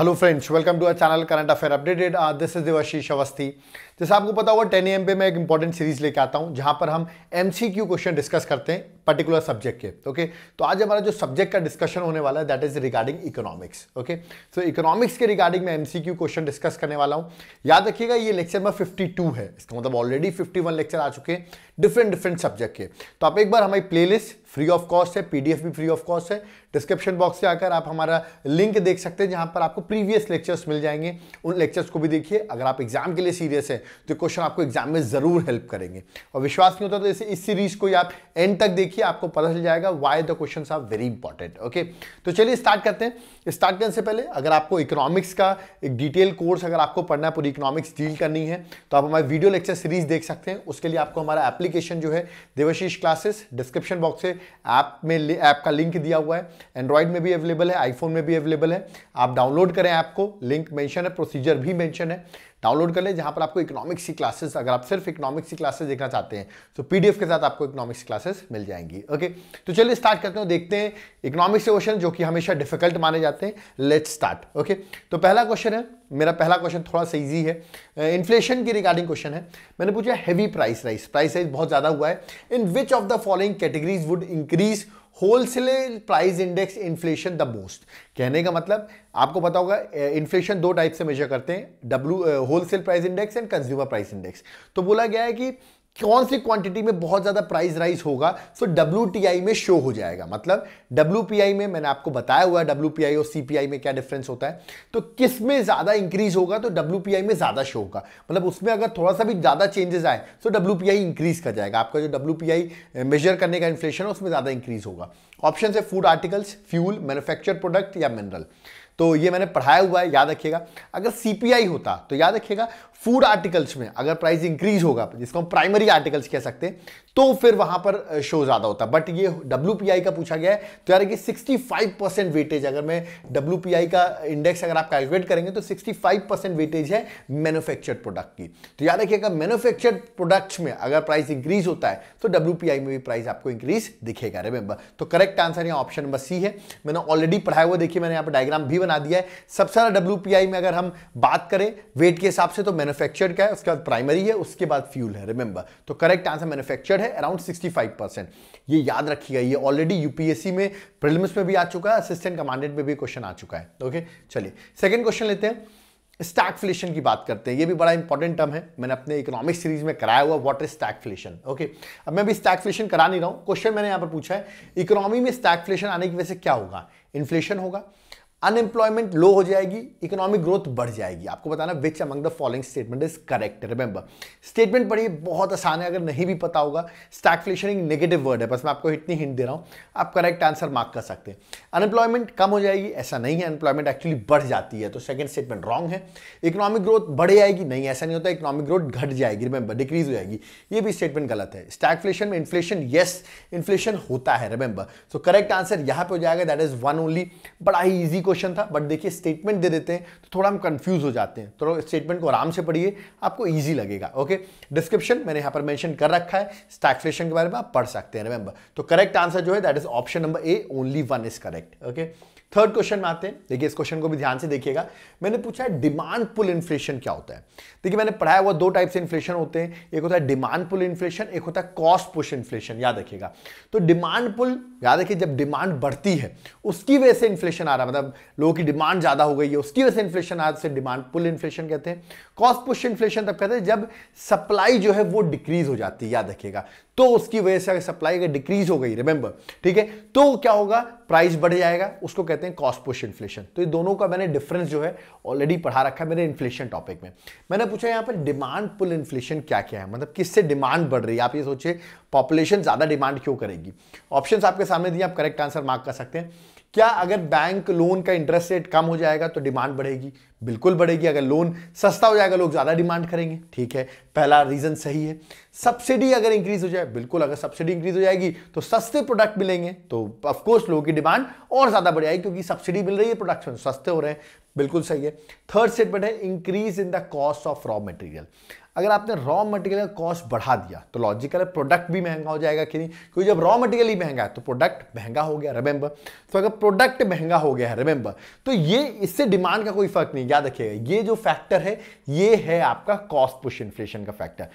hello friends welcome to our channel current affair updated this is Devashish Awasthi जैसे आपको पता होगा टेन एम पे मैं एक इंपॉर्टेंट सीरीज लेके आता हूँ जहाँ पर हम एमसीक्यू क्वेश्चन डिस्कस करते हैं पर्टिकुलर सब्जेक्ट के ओके तो आज हमारा जो सब्जेक्ट का डिस्कशन होने वाला है that is regarding economics okay so economics के रिगार्डिंग मैं एमसीक्यू क्वेश्चन डिस्कस करने वाला हूं याद रखिएगा ये लेक्चर नंबर 52 है इसका मतलब ऑलरेडी 51 लेक्चर आ चुके हैं डिफरेंट डिफरेंट सब्जेक्ट के तो आप एक बार हमारी प्ले फ्री ऑफ कॉस्ट है पीडीएफ भी फ्री ऑफ कॉस्ट है डिस्क्रिप्शन बॉक्स से आकर आप हमारा लिंक देख सकते हैं जहां पर आपको प्रीवियस लेक्चर्स मिल जाएंगे उन लेक्चर्स को भी देखिए अगर आप एग्जाम के लिए सीरियस हैं तो क्वेश्चन आपको एग्जाम में जरूर हेल्प करेंगे और विश्वास नहीं होता तो इस सीरीज को आप एंड तक देखिए देखिए आपको पता चल जाएगा why the question are very important okay तो चलिए स्टार्ट करते हैं स्टार्ट करने से पहले अगर आपको इकोनॉमिक्स का एक डिटेल कोर्स अगर आपको पढ़ना है पूरी इकोनॉमिक्स डील करनी है तो आप हमारे वीडियो लेक्चर सीरीज देख सकते हैं उसके लिए आपको हमारा एप्लीकेशन जो है देवशीष क्लासेस डिस्क्रिप्शन बॉक्स से ऐप में ऐप का लिंक दिया हुआ है एंड्रॉइड में भी अवेलेबल है आईफोन में भी अवेलेबल है आप डाउनलोड करें ऐप को लिंक मैंशन है प्रोसीजर भी मैंशन है डाउनलोड कर ले जहां पर आपको इकोनॉमिक्स की क्लासेस अगर आप सिर्फ इकोनॉमिक्स की क्लासेस देखना चाहते हैं तो पीडीएफ के साथ आपको इकोनॉमिक्स क्लासेस मिल जाएंगी ओके तो चलिए स्टार्ट करते हैं देखते हैं इकोनॉमिक्स क्वेश्चन जो कि हमेशा डिफिकल्ट माने जाते हैं लेट स्टार्ट ओके तो पहला क्वेश्चन है मेरा पहला क्वेश्चन थोड़ा सा ईजी है इन्फ्लेशन की रिगार्डिंग क्वेश्चन है मैंने पूछा heavy price rise price rise बहुत ज़्यादा हुआ है in which of the following categories would increase wholesale price index inflation the most कहने का मतलब आपको पता होगा इन्फ्लेशन दो टाइप से मेजर करते हैं W wholesale price index and consumer price index तो बोला गया है कि कौन सी क्वांटिटी में बहुत ज़्यादा प्राइस राइज होगा सो डब्ल्यू में शो हो जाएगा मतलब डब्ल्यू में मैंने आपको बताया हुआ है डब्ल्यू और सी में क्या डिफरेंस होता है तो किस में ज़्यादा इंक्रीज होगा तो डब्ल्यू में ज़्यादा शो होगा मतलब उसमें अगर थोड़ा सा भी ज़्यादा चेंजेस आए तो डब्ल्यू इंक्रीज कर जाएगा आपका जो डब्ल्यू मेजर करने का इन्फ्लेशन है उसमें ज़्यादा इंक्रीज होगा ऑप्शन है food articles fuel manufacture product या मिनरल तो ये मैंने पढ़ाया हुआ है याद रखिएगा अगर सीपीआई होता तो याद रखिएगा फूड आर्टिकल्स में अगर प्राइस इंक्रीज होगा जिसको हम प्राइमरी आर्टिकल्स कह सकते हैं तो फिर वहां पर शो ज्यादा होता बट ये डब्ल्यू का पूछा गया है तो यार कि 65 परसेंट वेटेज अगर मैं डब्ल्यू का इंडेक्स अगर आप कैलकुलेट करेंगे तो 65 परसेंट वेटेज है मैन्युफैक्चर्ड प्रोडक्ट की तो याद रखिएगा मैन्युफैक्चर्ड प्रोडक्ट्स में अगर प्राइस इंक्रीज होता है तो डब्ल्यू में भी प्राइस आपको इंक्रीज दिखेगा रिमेंबर तो करेक्ट आंसर यहाँ ऑप्शन नंबर सी है मैंने ऑलरेडी पढ़ाया हुआ देखिए मैंने यहाँ पर डायग्राम भी बना बना दिया है सबसे ज़्यादा डब्ल्यू में अगर हम बात करें वेट के हिसाब से तो मैनुफैक्चर्ड का है उसके बाद प्राइमरी है उसके बाद फ्यूल है रिमेंबर तो करेक्ट आंसर मैनुफैक्चर्ड है अराउंड सिक्सटी ये याद रखी गई है ऑलरेडी यूपीएससी में प्रिलिम्स में भी आ चुका है असिस्टेंट कमांडेंट में भी क्वेश्चन आ चुका है ओके चलिए सेकेंड क्वेश्चन लेते हैं स्टैगफ्लेशन की बात करते हैं ये भी बड़ा इंपॉर्टेंट टर्म है मैंने अपने इकोनॉमिक सीरीज में कराया हुआ व्हाट इज स्टैगफ्लेशन ओके अब मैं भी स्टैगफ्लेशन करा नहीं रहा हूँ क्वेश्चन मैंने यहाँ पर पूछा है इकोनॉमी में स्टैगफ्लेशन आने की वजह से क्या होगा इन्फ्लेशन होगा अनएम्प्लॉयमेंट लो हो जाएगी इकोनॉमिक ग्रोथ बढ़ जाएगी आपको बताना which among the following statement is correct remember statement पढ़िए बहुत आसान है अगर नहीं भी पता होगा स्टैगफ्लेशन एक नेगेटिव वर्ड है बस मैं आपको इतनी हिंट दे रहा हूँ आप करेक्ट आंसर मार्क कर सकते हैं अनएम्प्लॉयमेंट कम हो जाएगी ऐसा नहीं है अनएम्प्लॉयमेंट एक्चुअली बढ़ जाती है तो सेकेंड स्टेटमेंट रॉन्ग है इकोनॉमिक ग्रोथ बढ़ जाएगी नहीं ऐसा नहीं होता इकोनॉमिक ग्रोथ घट जाएगी रिमेंबर डिक्रीज हो जाएगी ये भी स्टेटमेंट गलत है स्टैगफ्लेशन में इन्फ्लेशन येस इन्फ्लेशन होता है रिमेंबर सो करेक्ट आंसर यहाँ पर हो जाएगा दैट इज वन ओनली बड़ा ही ईजी क्वेश्चन था बट देखिए स्टेटमेंट दे देते हैं तो थोड़ा हम कंफ्यूज हो जाते हैं थोड़ा तो स्टेटमेंट को आराम से पढ़िए आपको ईजी लगेगा ओके डिस्क्रिप्शन मैंने यहाँ पर मैंशन कर रखा है स्टैगफ्लेशन के बारे में आप पढ़ सकते हैं रिमेंबर तो करेक्ट आंसर जो है that is option number A only one is correct okay third question में आते हैं देखिए इस क्वेश्चन को भी ध्यान से देखिएगा मैंने पूछा है डिमांड पुल इन्फ्लेशन क्या होता है देखिए मैंने पढ़ाया हुआ दो टाइप से इन्फ्लेशन होते हैं एक होता है डिमांड पुल इन्फ्लेशन एक होता है कॉस्ट पुश इन्फ्लेशन याद रखिएगा तो डिमांड पुल याद रखिए जब डिमांड बढ़ती है उसकी वजह से इन्फ्लेशन आ रहा है मतलब लोगों की डिमांड ज़्यादा हो गई है उसकी वजह से इन्फ्लेशन आ रहा है डिमांड पुल इन्फ्लेशन कहते हैं कॉस्ट पुश इन्फ्लेशन तब कहते हैं जब सप्लाई जो है वो डिक्रीज हो जाती है याद रखिएगा तो उसकी वजह से अगर सप्लाई अगर डिक्रीज हो गई रिमेंबर ठीक है तो क्या होगा प्राइस बढ़ जाएगा उसको कहते हैं कॉस्ट पुश इन्फ्लेशन तो ये दोनों का मैंने डिफरेंस जो है ऑलरेडी पढ़ा रखा है मेरे इन्फ्लेशन टॉपिक में मैंने पूछा यहाँ पर डिमांड पुल इन्फ्लेशन क्या क्या है मतलब किससे डिमांड बढ़ रही है आप ये सोचिए पॉपुलेशन ज़्यादा डिमांड क्यों करेगी ऑप्शन आपके सामने दिए आप करेक्ट आंसर मार्क कर सकते हैं क्या अगर बैंक लोन का इंटरेस्ट रेट कम हो जाएगा तो डिमांड बढ़ेगी बिल्कुल बढ़ेगी अगर लोन सस्ता हो जाएगा लोग ज़्यादा डिमांड करेंगे ठीक है पहला रीज़न सही है सब्सिडी अगर इंक्रीज हो जाए बिल्कुल अगर सब्सिडी इंक्रीज हो जाएगी तो सस्ते प्रोडक्ट मिलेंगे तो ऑफकोर्स लोगों की डिमांड और ज़्यादा बढ़ जाएगी क्योंकि सब्सिडी मिल रही है प्रोडक्शन सस्ते हो रहे हैं बिल्कुल सही है थर्ड स्टेटमेंट है increase in the cost of raw material अगर आपने रॉ मटेरियल का कॉस्ट बढ़ा दिया तो लॉजिकल है प्रोडक्ट भी महंगा हो जाएगा कि नहीं क्योंकि जब रॉ मटेरियल ही महंगा है तो प्रोडक्ट महंगा हो गया रिमेंबर तो अगर प्रोडक्ट महंगा हो गया है रिमेंबर तो ये इससे डिमांड का कोई फर्क नहीं याद रखिएगा ये जो फैक्टर है ये है आपका कॉस्ट पुश इन्फ्लेशन का फैक्टर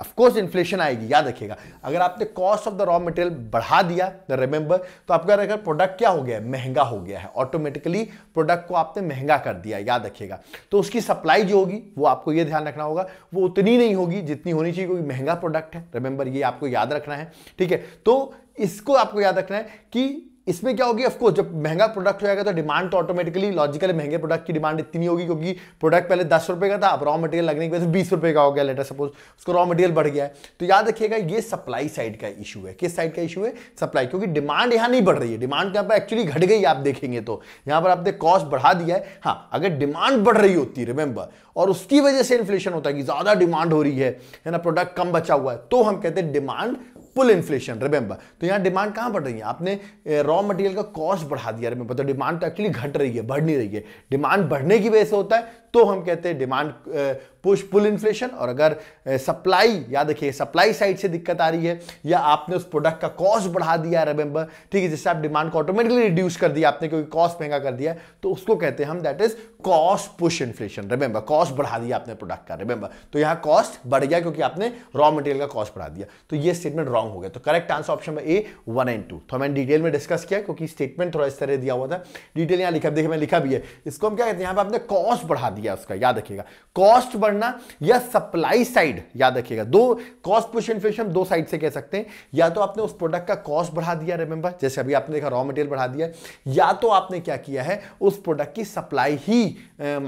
ऑफकोर्स इन्फ्लेशन आएगी याद रखिएगा अगर आपने cost of the raw material बढ़ा दिया रिमेंबर तो आपका अगर प्रोडक्ट क्या हो गया है महंगा हो गया है ऑटोमेटिकली प्रोडक्ट को आपने महंगा कर दिया याद रखिएगा तो उसकी सप्लाई जो होगी वो आपको ये ध्यान रखना होगा वो उतनी नहीं होगी जितनी होनी चाहिए क्योंकि महंगा प्रोडक्ट है रिमेंबर ये आपको याद रखना है ठीक है तो इसको आपको याद रखना है कि इसमें क्या होगी ऑफकोर्स जब महंगा प्रोडक्ट होएगा तो डिमांड तो ऑटोमेटिकली लॉजिकली महंगे प्रोडक्ट की डिमांड इतनी होगी क्योंकि प्रोडक्ट पहले दस रुपए का था अब रॉ मटेरियल लगने की वजह से बीस रुपये का हो गया लेटर सपोज उसको रॉ मटेरियल बढ़ गया है तो याद रखिएगा ये सप्लाई साइड का इशू है किस साइड का इशू है सप्लाई क्योंकि डिमांड यहाँ नहीं बढ़ रही है डिमांड यहाँ पर एक्चुअली घट गई आप देखेंगे तो यहाँ पर आपने कॉस्ट बढ़ा दिया है हाँ अगर डिमांड बढ़ रही होती है रिमेंबर और उसकी वजह से इन्फ्लेशन होता है कि ज़्यादा डिमांड हो रही है ना प्रोडक्ट कम बचा हुआ है तो हम कहते हैं डिमांड पुल इन्फ्लेशन रिमेंबर तो यहाँ डिमांड कहाँ बढ़ रही है आपने रॉ मटेरियल का कॉस्ट बढ़ा दिया रिमेंबर तो डिमांड तो एक्चुअली घट रही है बढ़ नहीं रही है डिमांड बढ़ने की वजह से होता है तो हम कहते हैं डिमांड पुश पुल इन्फ्लेशन और अगर सप्लाई या देखिए सप्लाई साइड से दिक्कत आ रही है या आपने उस प्रोडक्ट का कॉस्ट बढ़ा दिया रिमेंबर ठीक है जिससे आप डिमांड को ऑटोमेटिकली रिड्यूस कर दिया आपने क्योंकि कॉस्ट महंगा कर दिया तो उसको कहते हैं हम that is cost push inflation remember cost बढ़ा दिया आपने प्रोडक्ट का रिमेंबर तो यहां कॉस्ट बढ़ गया क्योंकि आपने रॉ मटेरियल का कॉस्ट बढ़ा दिया तो ये स्टेटमेंट रॉन्ग हो गया तो करेक्ट आंसर ऑप्शन में ए वन एंड टू तो मैंने डिटेल में डिस्कस किया क्योंकि स्टेटमेंट थोड़ा इस तरह दिया हुआ था डिटेल यहां लिखा देखिए मैं लिखा भी है इसको हम क्या कहते हैं यहां पर आपने कॉस्ट बढ़ा दिया दिया उसका याद रखिएगा कॉस्ट बढ़ना या सप्लाई साइड याद रखिएगा दो कॉस्ट पुश इन्फ्लेशन दो साइड से कह सकते हैं या तो आपने उस प्रोडक्ट का कॉस्ट बढ़ा दिया रिमेंबर जैसे अभी आपने देखा रॉ मटेरियल बढ़ा दिया या तो आपने क्या किया है उस प्रोडक्ट की सप्लाई ही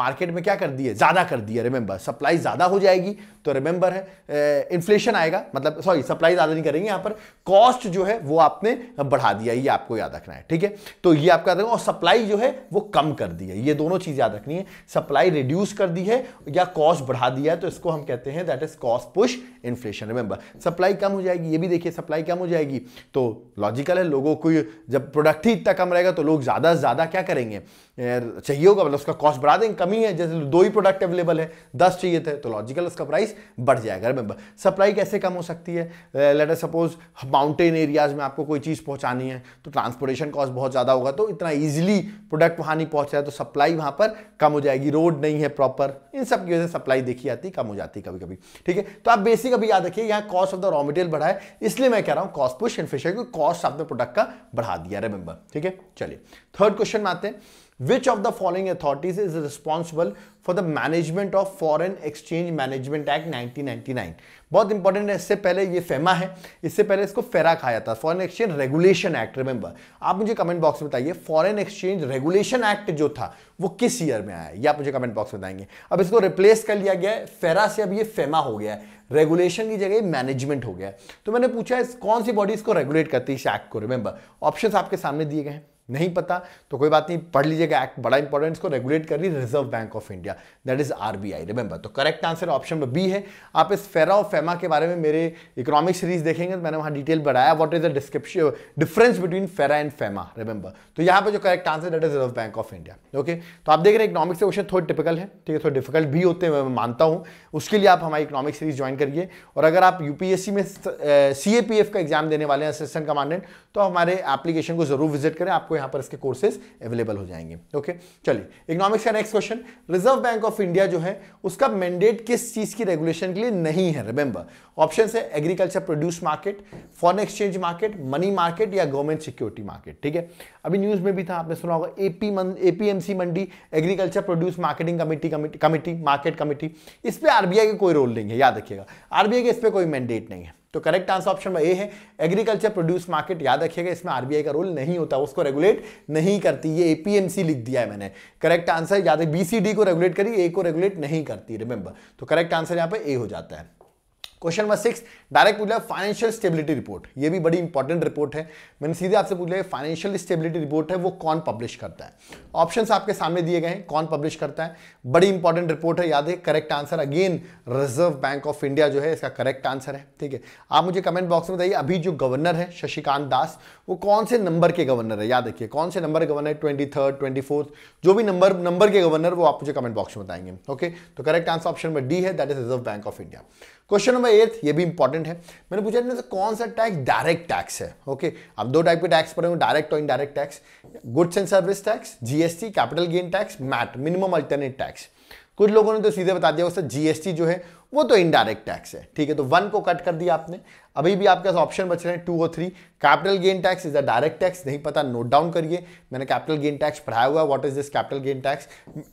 मार्केट में क्या कर दी है ज्यादा कर दिया रिमेंबर सप्लाई ज्यादा हो जाएगी तो रिमेंबर है इन्फ्लेशन eh, आएगा मतलब सॉरी सप्लाई ज़्यादा नहीं करेंगे यहां पर कॉस्ट जो है वो आपने बढ़ा दिया ये आपको याद रखना है ठीक है तो ये आप याद और सप्लाई जो है वो कम कर दी है ये दोनों चीज़ याद रखनी है सप्लाई रिड्यूस कर दी है या कॉस्ट बढ़ा दिया है तो इसको हम कहते हैं that is cost push inflation remember supply कम हो जाएगी ये भी देखिए सप्लाई कम हो जाएगी तो लॉजिकल है लोगों को जब प्रोडक्ट ही इतना कम रहेगा तो लोग ज़्यादा से ज़्यादा क्या करेंगे चाहिए होगा मतलब उसका कॉस्ट बढ़ा देंगे कमी है जैसे दो ही प्रोडक्ट अवेलेबल है दस चाहिए थे तो लॉजिकल उसका प्राइस बढ़ जाएगा रिमेंबर सप्लाई कैसे कम हो सकती है लेटर सपोज माउंटेन एरियाज़ में आपको कोई चीज़ पहुँचानी है तो ट्रांसपोर्टेशन कॉस्ट बहुत ज़्यादा होगा तो इतना ईजिली प्रोडक्ट वहाँ नहीं पहुँच रहा है तो सप्लाई वहाँ पर कम हो जाएगी रोड नहीं है प्रॉपर इन सब की वजह से सप्लाई देखी जाती कम हो जाती कभी कभी ठीक है तो आप बेसिक इसी का भी याद रखिए यहाँ cost of the raw material बढ़ा है इसलिए मैं कह रहा हूँ कॉस्ट पुश इन्फ्लेशन क्योंकि कॉस्ट ऑफ द प्रोडक्ट का बढ़ा दिया रिमेंबर ठीक है चलिए थर्ड क्वेश्चन में आते हैं which of the following authorities is responsible for the management of foreign exchange management act 1999 बहुत इंपॉर्टेंट है इससे पहले ये फेमा है इससे पहले इसको फेरा कहा जाता है foreign exchange regulation act remember आप मुझे कमेंट बॉक्स में बताइए फॉरन एक्सचेंज रेगुलेशन एक्ट जो था वो किस ईयर में आया ये आप मुझे कमेंट बॉक्स में बताएंगे अब इसको रिप्लेस कर लिया गया है फेरा से अब ये फेमा हो गया है रेगुलेशन की जगह मैनेजमेंट हो गया तो मैंने पूछा है कौन सी बॉडी इसको रेगुलेट करती है इस एक्ट को रिमेंबर ऑप्शन आपके सामने दिए गए हैं नहीं पता तो कोई बात नहीं पढ़ लीजिएगा एक्ट बड़ा इंपॉर्टेंट इसको रेगुलेट कर रही Reserve bank of India that is RBI remember तो correct answer option number B है आप इस फेरा और फेमा के बारे में मेरे इकोनॉमिक सीरीज देखेंगे तो मैंने वहां डिटेल बढ़ाया what is the description difference between FERA and FEMA remember तो यहाँ पर जो correct answer that is reserve bank of India okay तो आप देख रहे हैं इकोनॉमिक्स क्वेश्चन थोड़े टिपिकल है ठीक है थोड़े डिफिकल्ट भी होते हैं मैं मानता हूँ उसके लिए आप हमारी इकोनॉमिक सीरीज ज्वाइन करिए और अगर आप यूपीएससी में सी का एग्जाम देने वाले हैं असिस्टेंट कमांडेंट तो हमारे एप्लीकेशन को जरूर विजिट करें आपको यहां पर इसके कोर्सेज अवेलेबल हो जाएंगे ओके चलिए इकोनॉमिक्स का next question Reserve bank of India जो है उसका मैंडेट किस चीज की रेगुलेशन के लिए नहीं है रिमेंबर ऑप्शन है agriculture produce market foreign exchange market money market या गवर्नमेंट सिक्योरिटी मार्केट ठीक है अभी न्यूज में भी था आपने सुना होगा एपी एपीएमसी मंडी agriculture produce marketing committee committee market committee इस पर आरबीआई का कोई रोल नहीं है याद रखिएगा आरबीआई के इस पर कोई मैंडेट नहीं है तो करेक्ट आंसर ऑप्शन में ए है एग्रीकल्चर प्रोड्यूस मार्केट याद रखिएगा इसमें आरबीआई का रोल नहीं होता उसको रेगुलेट नहीं करती ये एपीएमसी लिख दिया है मैंने करेक्ट आंसर याद है बीसीडी को रेगुलेट करी ए को रेगुलेट नहीं करती रिमेंबर तो करेक्ट आंसर यहाँ पे ए हो जाता है क्वेश्चन नंबर सिक्स डायरेक्ट पूछ लिया फाइनेंशियल स्टेबिलिटी रिपोर्ट ये भी बड़ी इंपॉर्टेंट रिपोर्ट है मैंने सीधे आपसे पूछ लिया फाइनेंशियल स्टेबिलिटी रिपोर्ट है वो कौन पब्लिश करता है ऑप्शन आपके सामने दिए गए हैं कौन पब्लिश करता है बड़ी इंपॉर्टेंट रिपोर्ट है याद है correct answer again Reserve bank of India जो है इसका करेक्ट आंसर है ठीक है आप मुझे कमेंट बॉक्स में बताइए अभी जो गवर्नर है शशिकांत दास वो कौन से नंबर के गवर्नर है याद रखिए कौन से नंबर गवर्नर है ट्वेंटी थर्ड ट्वेंटी फोर्थ जो भी नंबर नंबर के गवर्नर वो आप मुझे कमेंट बॉक्स में बताएंगे ओके तो correct answer option number D है that is reserve bank of India question number eight ये भी इंपॉर्टेंट है मैंने पूछा इनमें से कौन सा टैक्स डायरेक्ट टैक्स है ओके अब दो टाइप के टैक्स पढ़े डायरेक्ट और indirect tax goods and service tax GST capital gain tax MAT minimum alternate tax कुछ लोगों ने तो सीधे बता दिया उससे जीएसटी जो है वो तो इनडायरेक्ट टैक्स है ठीक है तो वन को कट कर दिया आपने अभी भी आपके पास ऑप्शन बच रहे हैं टू और three capital gain tax is a direct tax नहीं पता नोट डाउन करिए मैंने कैपिटल गेन टैक्स पढ़ाया हुआ what is this capital gain tax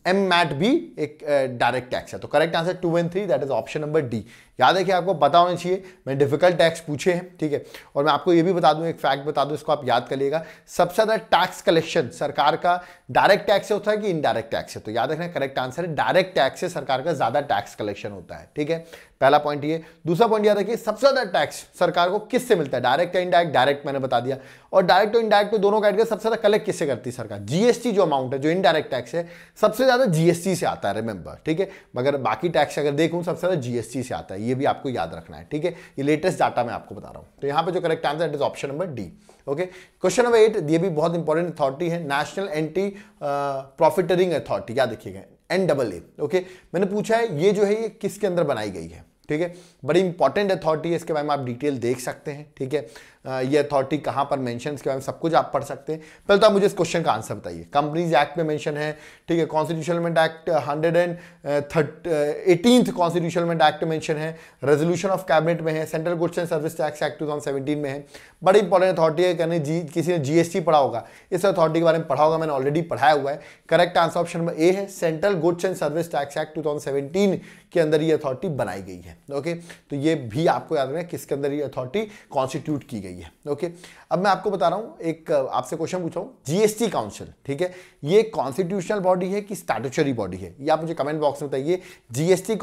M MAT भी एक डायरेक्ट uh, टैक्स है तो correct answer two and three that is option number D याद है कि आपको पता होना चाहिए मैंने डिफिकल्ट टैक्स पूछे हैं ठीक है और मैं आपको ये भी बता दूं एक फैक्ट बता दूं इसको आप याद करिएगा सबसे ज़्यादा टैक्स कलेक्शन सरकार का डायरेक्ट टैक्स से होता है कि इनडायरेक्ट टैक्स है तो याद रखना करेक्ट आंसर है डायरेक्ट टैक्स से सरकार का ज़्यादा टैक्स कलेक्शन होता है ठीक ठीक है पहला पॉइंट ये दूसरा पॉइंट याद रखिए सबसे ज्यादा टैक्स सरकार को किससे मिलता है डायरेक्ट या इनडायरेक्ट डायरेक्ट मैंने बता दिया और डायरेक्ट और इनडायरेक्ट तो दोनों कैटेगरी सबसे ज्यादा कलेक्ट किससे करती है सरकार जीएसटी जो अमाउंट है जो इनडायरेक्ट टैक्स है सबसे ज्यादा जीएसटी से आता है रिमेंबर ठीक है मगर बाकी टैक्स अगर देखूँ सबसे ज्यादा जीएसटी से आता है ये भी आपको याद रखना है ठीक है ये लेटेस्ट डाटा मैं आपको बता रहा हूँ तो यहाँ पर जो correct answer it is option number D okay question number eight ये भी बहुत इंपॉर्टेंट अथॉरिटी है नेशनल एंटी प्रॉफिटरिंग अथॉरिटी क्या देखिएगा एन डबल ए ओके मैंने पूछा है ये जो है ये किसके अंदर बनाई गई है ठीक है बड़ी इंपॉर्टेंट अथॉरिटी है इसके बारे में आप डिटेल देख सकते हैं ठीक है ये अथॉरिटी कहाँ पर मैंशन के बारे में सब कुछ आप पढ़ सकते हैं पहले तो आप मुझे इस क्वेश्चन का आंसर बताइए कंपनीज एक्ट में मेंशन है ठीक है constitution amendment act hundred and third eighteenth constitution amendment act mention है रेजोल्यूशन ऑफ कैबिनेट में है central goods and service tax act two में है बड़ी इंपॉर्टेंट अथॉरिटी है कहने जी किसी ने जीएसटी पढ़ा होगा इस अथॉरिटी के बारे में पढ़ा होगा मैंने ऑलरेडी पढ़ाया हुआ है correct answer option number A है central goods and service tax act seventeen के अंदर ये अथॉरिटी बनाई गई है ओके तो ये भी आपको याद रखना किसके अंदर ये अथॉरिटी कॉन्स्टिट्यूट की गई रही है ओके अब मैं आपको बता रहा हूं एक आपसे क्वेश्चन पूछा हूं जीएसटी काउंसिल ठीक है ये कॉन्स्टिट्यूशनल बॉडी है कि स्टैटूचरी बॉडी है ये आप मुझे कमेंट बॉक्स में बताइए GST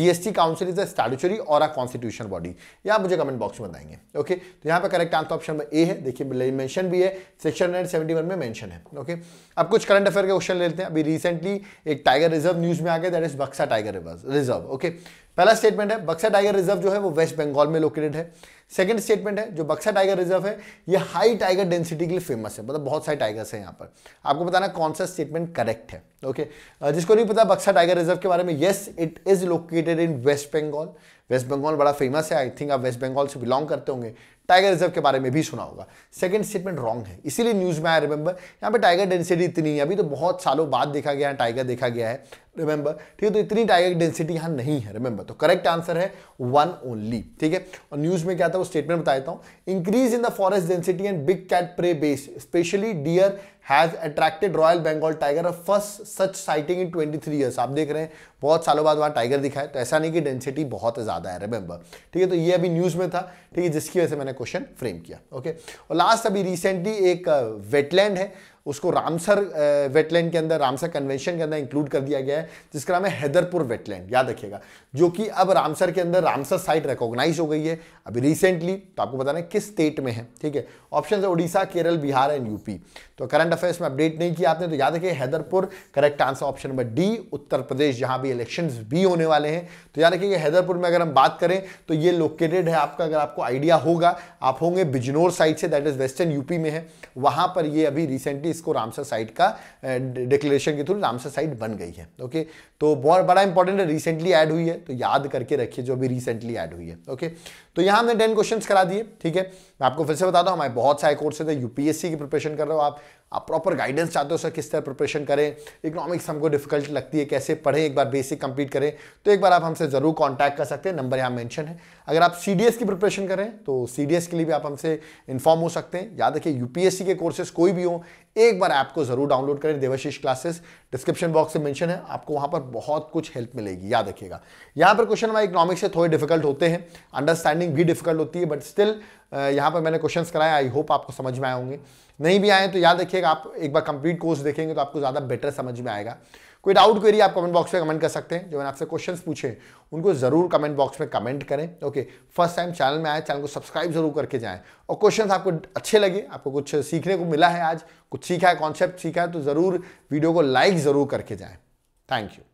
GST council is a statutory और अ कॉन्स्टिट्यूशनल बॉडी ये आप मुझे कमेंट बॉक्स में बताएंगे ओके तो यहां पर करेक्ट आंसर ऑप्शन ए है देखिए मेंशन भी है सेक्शन हंड्रेड में मेंशन है ओके अब कुछ करंट अफेयर के क्वेश्चन ले लेते हैं अभी रिसेंटली एक टाइगर रिजर्व न्यूज में आ गया that is Buxa tiger reserve okay पहला स्टेटमेंट है बक्सा टाइगर रिजर्व जो है वो वेस्ट बंगाल में लोकेटेड है सेकंड स्टेटमेंट है जो बक्सा टाइगर रिजर्व है ये हाई टाइगर डेंसिटी के लिए फेमस है मतलब बहुत सारे टाइगर्स हैं यहाँ पर आपको बताना कौन सा स्टेटमेंट करेक्ट है ओके जिसको नहीं पता बक्सा टाइगर रिजर्व के बारे में yes it is located in West Bengal West Bengal बड़ा फेमस है आई थिंक आप वेस्ट बंगाल से बिलोंग करते होंगे टाइगर रिजर्व के बारे में भी सुना होगा सेकंड स्टेटमेंट रॉन्ग है इसीलिए न्यूज़ में आई रिमेंबर यहाँ पे टाइगर डेंसिटी इतनी है अभी तो बहुत सालों बाद देखा गया है टाइगर देखा गया है रिमेंबर ठीक है तो इतनी टारगेट डेंसिटी यहां नहीं है रिमेंबर तो करेक्ट आंसर है वन ओनली ठीक है और न्यूज में क्या था वो स्टेटमेंट बता देता हूँ increase in the forest density and big cat prey base specially deer has attracted royal Bengal tiger first such sighting in 23 years आप देख रहे हैं बहुत सालों बाद वहां टाइगर दिखा है तो ऐसा नहीं कि डेंसिटी बहुत ज़्यादा है रिमेंबर ठीक है तो ये अभी न्यूज़ में था ठीक है जिसकी वजह से मैंने क्वेश्चन फ्रेम किया ओके और लास्ट अभी रिसेंटली एक वेटलैंड uh, है उसको रामसर वेटलैंड के अंदर रामसर कन्वेंशन के अंदर इंक्लूड कर दिया गया है जिसका नाम है हैदरपुर वेटलैंड याद रखिएगा जो कि अब रामसर के अंदर रामसर साइट रिकॉग्नाइज हो गई है अभी रिसेंटली तो आपको बताना है किस स्टेट में है ठीक है ऑप्शन है उड़ीसा केरल बिहार एंड यूपी तो करंट अफेयर्स में अपडेट नहीं किया आपने तो याद रखिए Haiderpur correct answer option number D Uttar Pradesh जहां भी इलेक्शन भी होने वाले हैं तो याद रखिए हैदरपुर में अगर हम बात करें तो ये लोकेटेड है आपका अगर आपको आइडिया होगा आप होंगे बिजनौर साइड से दैट इज वेस्टर्न यूपी में है वहां पर ये अभी रिसेंटली इसको रामसर साइट का डिक्लेरेशन के थ्रू रामसर साइट बन गई है ओके तो बहुत बड़ा इंपॉर्टेंट है रिसेंटली ऐड हुई है तो याद करके रखिए जो अभी रिसेंटली ऐड हुई है ओके तो यहाँ हमने टेन क्वेश्चन करा दिए ठीक है मैं आपको फिर से बता दू हमारे बहुत सारे कोर्सेज है यूपीएससी की प्रिपरेशन कर रहे हो आप आप प्रॉपर गाइडेंस चाहते हो सर किस तरह प्रिपरेशन करें इकोनॉमिक्स हमको डिफिकल्ट लगती है कैसे पढ़ें एक बार बेसिक कंप्लीट करें तो एक बार आप हमसे ज़रूर कांटेक्ट कर सकते हैं नंबर यहाँ मेंशन है अगर आप सीडीएस की प्रिपरेशन करें तो सी के लिए भी आप हमसे इन्फॉर्म हो सकते हैं याद रखिए यूपीएससी के कोर्सेज कोई भी हो एक बार ऐप को ज़रूर डाउनलोड करें देवशीष क्लासेस डिस्क्रिप्शन बॉक्स में मैंशन है आपको वहाँ पर बहुत कुछ हेल्प मिलेगी याद रखिएगा यहाँ पर क्वेश्चन हमारे इकोनॉमिक्स से थोड़े डिफिकल्ट होते हैं अंडरस्टैंडिंग रिजनिंग भी डिफिकल्ट होती है बट स्टिल यहाँ पर मैंने क्वेश्चन कराए आई होप आपको समझ में आए होंगे नहीं भी आए तो याद रखिएगा आप एक बार कंप्लीट कोर्स देखेंगे तो आपको ज़्यादा बेटर समझ में आएगा कोई डाउट क्वेरी आप कमेंट बॉक्स में कमेंट कर सकते हैं जो मैंने आपसे क्वेश्चन पूछे उनको ज़रूर कमेंट बॉक्स में कमेंट करें ओके फर्स्ट टाइम चैनल में आए चैनल को सब्सक्राइब जरूर करके जाएं और क्वेश्चन आपको अच्छे लगे आपको कुछ सीखने को मिला है आज कुछ सीखा है कॉन्सेप्ट सीखा है तो ज़रूर वीडियो को लाइक ज़रूर करके जाए थैंक यू